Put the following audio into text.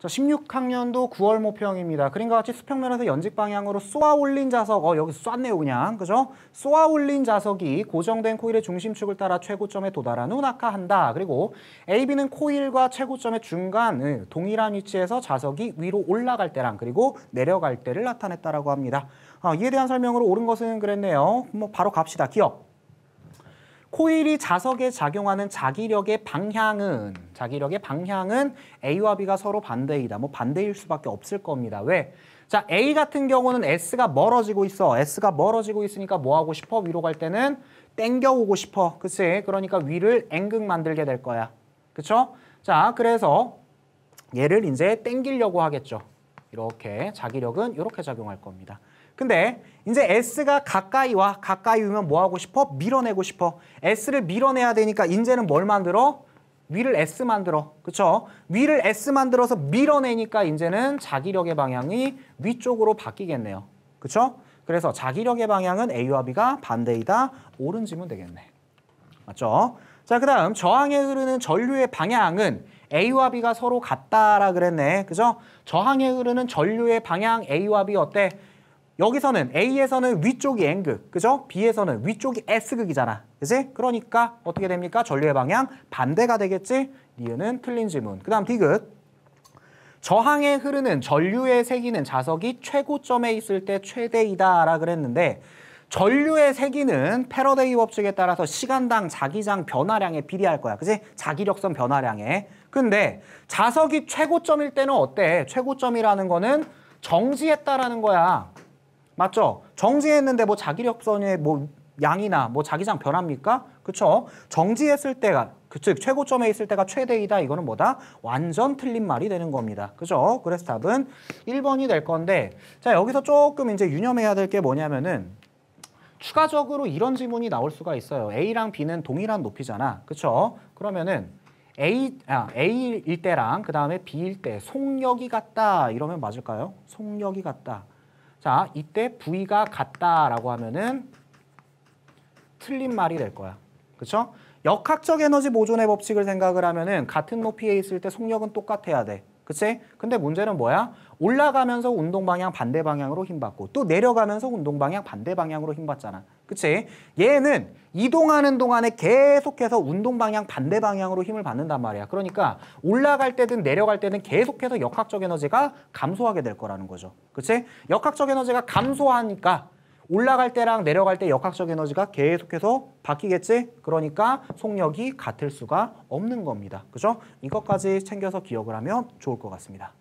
자, 16학년도 9월 모평입니다. 그림과 같이 수평면에서 연직 방향으로 쏘아 올린 자석, 어, 여기 쐈네요, 그냥. 그죠? 쏘아 올린 자석이 고정된 코일의 중심축을 따라 최고점에 도달한 후 낙하한다. 그리고 AB는 코일과 최고점의 중간 을 예, 동일한 위치에서 자석이 위로 올라갈 때랑 그리고 내려갈 때를 나타냈다라고 합니다. 아, 이에 대한 설명으로 옳은 것은 그랬네요. 뭐 바로 갑시다. 기억. 코일이 자석에 작용하는 자기력의 방향은 자기력의 방향은 A와 B가 서로 반대이다. 뭐 반대일 수밖에 없을 겁니다. 왜? 자, A 같은 경우는 S가 멀어지고 있어. S가 멀어지고 있으니까 뭐 하고 싶어? 위로 갈 때는 땡겨오고 싶어. 그치? 그러니까 위를 앵극 만들게 될 거야. 그쵸? 자, 그래서 얘를 이제 땡기려고 하겠죠. 이렇게 자기력은 이렇게 작용할 겁니다. 근데 이제 S가 가까이 와. 가까이 오면 뭐 하고 싶어? 밀어내고 싶어. S를 밀어내야 되니까 인제는뭘 만들어? 위를 S 만들어. 그렇죠 위를 S 만들어서 밀어내니까 이제는 자기력의 방향이 위쪽으로 바뀌겠네요. 그렇죠 그래서 자기력의 방향은 A와 B가 반대이다. 옳은 지문 되겠네. 맞죠? 자, 그 다음 저항에 흐르는 전류의 방향은 A와 B가 서로 같다라 그랬네. 그죠? 저항에 흐르는 전류의 방향 A와 B 어때? 여기서는 A에서는 위쪽이 N극, 그죠? B에서는 위쪽이 S극이잖아. 그지? 그러니까 어떻게 됩니까? 전류의 방향 반대가 되겠지? 니은은 틀린 질문. 그 다음 D극. 저항에 흐르는 전류의 세기는 자석이 최고점에 있을 때 최대이다 라 그랬는데 전류의 세기는 패러데이 법칙에 따라서 시간당 자기장 변화량에 비례할 거야. 그지? 자기력선 변화량에. 근데 자석이 최고점일 때는 어때? 최고점이라는 거는 정지했다라는 거야. 맞죠? 정지했는데 뭐 자기력선의 뭐 양이나 뭐 자기장 변합니까? 그쵸? 정지했을 때가 그 즉 최고점에 있을 때가 최대이다 이거는 뭐다? 완전 틀린 말이 되는 겁니다. 그죠? 그래서 답은 1번이 될 건데 자 여기서 조금 이제 유념해야 될 게 뭐냐면은 추가적으로 이런 질문이 나올 수가 있어요. A랑 B는 동일한 높이잖아. 그쵸? 그러면은 A, 아, A일 때랑 그 다음에 B일 때 속력이 같다 이러면 맞을까요? 속력이 같다. 자, 이때 V가 같다라고 하면은 틀린 말이 될 거야. 그렇죠? 역학적 에너지 보존의 법칙을 생각을 하면은 같은 높이에 있을 때 속력은 똑같아야 돼. 그치? 근데 문제는 뭐야? 올라가면서 운동 방향 반대 방향으로 힘 받고 또 내려가면서 운동 방향 반대 방향으로 힘 받잖아. 그치? 얘는 이동하는 동안에 계속해서 운동 방향 반대 방향으로 힘을 받는단 말이야. 그러니까 올라갈 때든 내려갈 때든 계속해서 역학적 에너지가 감소하게 될 거라는 거죠. 그치? 역학적 에너지가 감소하니까 올라갈 때랑 내려갈 때 역학적 에너지가 계속해서 바뀌겠지? 그러니까 속력이 같을 수가 없는 겁니다. 그죠? 이것까지 챙겨서 기억을 하면 좋을 것 같습니다.